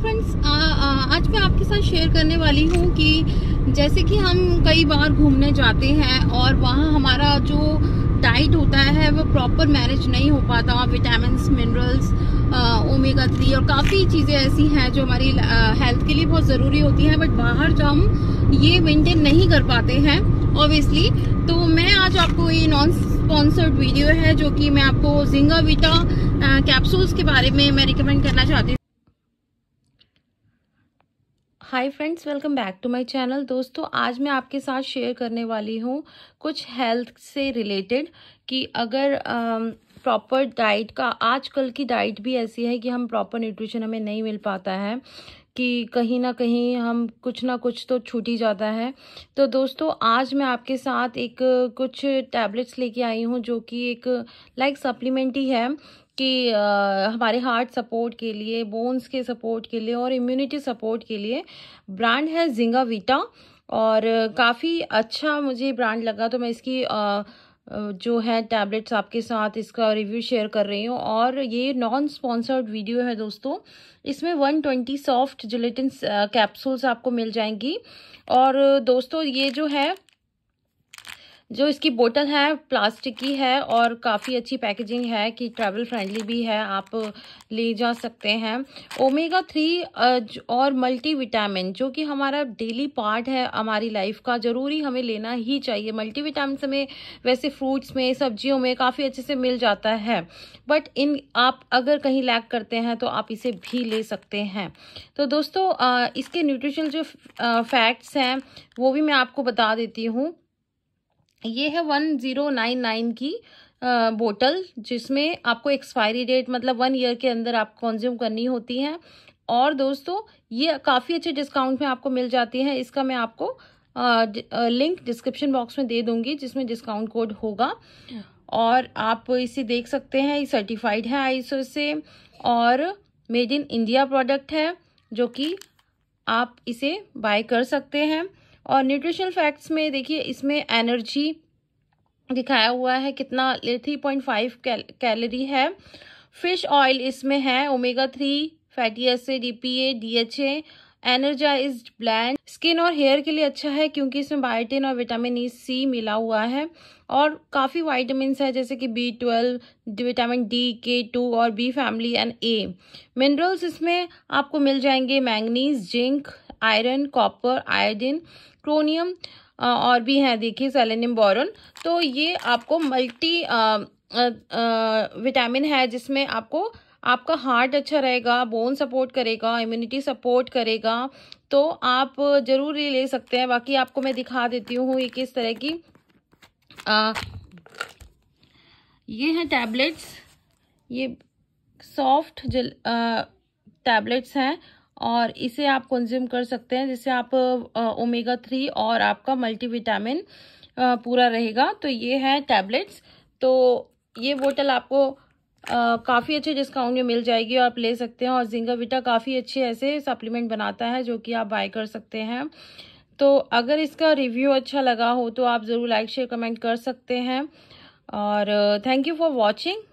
friends आज मैं आपके साथ शेयर करने वाली हूँ कि जैसे कि हम कई बार घूमने जाते हैं और वहाँ हमारा जो डाइट होता है वो प्रॉपर मैनेज नहीं हो पाता विटामिन मिनरल्स ओमेगा थ्री और काफ़ी चीज़ें ऐसी हैं जो हमारी हेल्थ के लिए बहुत ज़रूरी होती हैं बट बाहर जो हम ये मेनटेन नहीं कर पाते हैं ऑब्वियसली तो मैं आज आपको ये नॉन स्पॉन्सर्ड वीडियो है जो कि मैं आपको जिंगा विटा कैप्सूल्स के बारे में मैं रिकमेंड करना चाहती हूँ hi friends welcome back to my channel दोस्तों आज मैं आपके साथ शेयर करने वाली हूँ कुछ हेल्थ से रिलेटेड कि अगर प्रॉपर डाइट का आजकल की डाइट भी ऐसी है कि हम प्रॉपर न्यूट्रिशन हमें नहीं मिल पाता है कि कहीं ना कहीं हम कुछ ना कुछ तो छूट ही जाता है तो दोस्तों आज मैं आपके साथ एक कुछ टैबलेट्स लेके आई हूँ जो कि एक लाइक सप्लीमेंट ही है कि आ, हमारे हार्ट सपोर्ट के लिए बोन्स के सपोर्ट के लिए और इम्यूनिटी सपोर्ट के लिए ब्रांड है जिंगा वीटा और काफ़ी अच्छा मुझे ब्रांड लगा तो मैं इसकी आ, जो है टैबलेट्स आपके साथ इसका रिव्यू शेयर कर रही हूँ और ये नॉन स्पॉन्सर्ड वीडियो है दोस्तों इसमें 120 सॉफ्ट जिलेटिन कैप्सूल्स आपको मिल जाएंगी और दोस्तों ये जो है जो इसकी बोतल है प्लास्टिक की है और काफ़ी अच्छी पैकेजिंग है कि ट्रैवल फ्रेंडली भी है आप ले जा सकते हैं ओमेगा थ्री और मल्टी विटामिन जो कि हमारा डेली पार्ट है हमारी लाइफ का ज़रूरी हमें लेना ही चाहिए मल्टी विटामिन हमें वैसे फ्रूट्स में सब्जियों में काफ़ी अच्छे से मिल जाता है बट इन आप अगर कहीं लैक करते हैं तो आप इसे भी ले सकते हैं तो दोस्तों इसके न्यूट्रिशनल जो फैक्ट्स हैं वो भी मैं आपको बता देती हूँ ये है वन ज़ीरो नाइन नाइन की बोतल जिसमें आपको एक्सपायरी डेट मतलब वन ईयर के अंदर आप कंज्यूम करनी होती हैं और दोस्तों ये काफ़ी अच्छे डिस्काउंट में आपको मिल जाती हैं इसका मैं आपको लिंक डिस्क्रिप्शन बॉक्स में दे दूंगी जिसमें डिस्काउंट कोड होगा और आप इसे देख सकते हैं ये सर्टिफाइड है आईसो से और मेड इन इंडिया प्रोडक्ट है जो कि आप इसे बाय कर सकते हैं और न्यूट्रिशनल फैक्ट्स में देखिए इसमें एनर्जी दिखाया हुआ है कितना थ्री पॉइंट फाइव कैलोरी है फिश ऑयल इसमें है omega three fatty acid DPA DHA energize blend skin और हेयर के लिए अच्छा है क्योंकि इसमें बायोटिन और विटामिन ई e, सी मिला हुआ है और काफ़ी वाइटमिन है जैसे कि B twelve vitamin D K two और B family and a minerals इसमें आपको मिल जाएंगे manganese zinc iron copper iodine chromium और भी हैं देखिए सेलेनियम बोरन तो ये आपको मल्टी विटामिन है जिसमें आपको आपका हार्ट अच्छा रहेगा बोन सपोर्ट करेगा इम्यूनिटी सपोर्ट करेगा तो आप ज़रूर ये ले सकते हैं बाकी आपको मैं दिखा देती हूँ ये किस तरह की आ, ये हैं टैबलेट्स ये सॉफ्ट टैबलेट्स हैं और इसे आप कंज्यूम कर सकते हैं जिससे आप ओमेगा थ्री और आपका मल्टीविटामिन पूरा रहेगा तो ये है टैबलेट्स तो ये बोतल आपको काफ़ी अच्छे डिस्काउंट में मिल जाएगी और आप ले सकते हैं और जिंगा विटा काफ़ी अच्छे ऐसे सप्लीमेंट बनाता है जो कि आप बाय कर सकते हैं तो अगर इसका रिव्यू अच्छा लगा हो तो आप ज़रूर लाइक शेयर कमेंट कर सकते हैं और थैंक यू फॉर वॉचिंग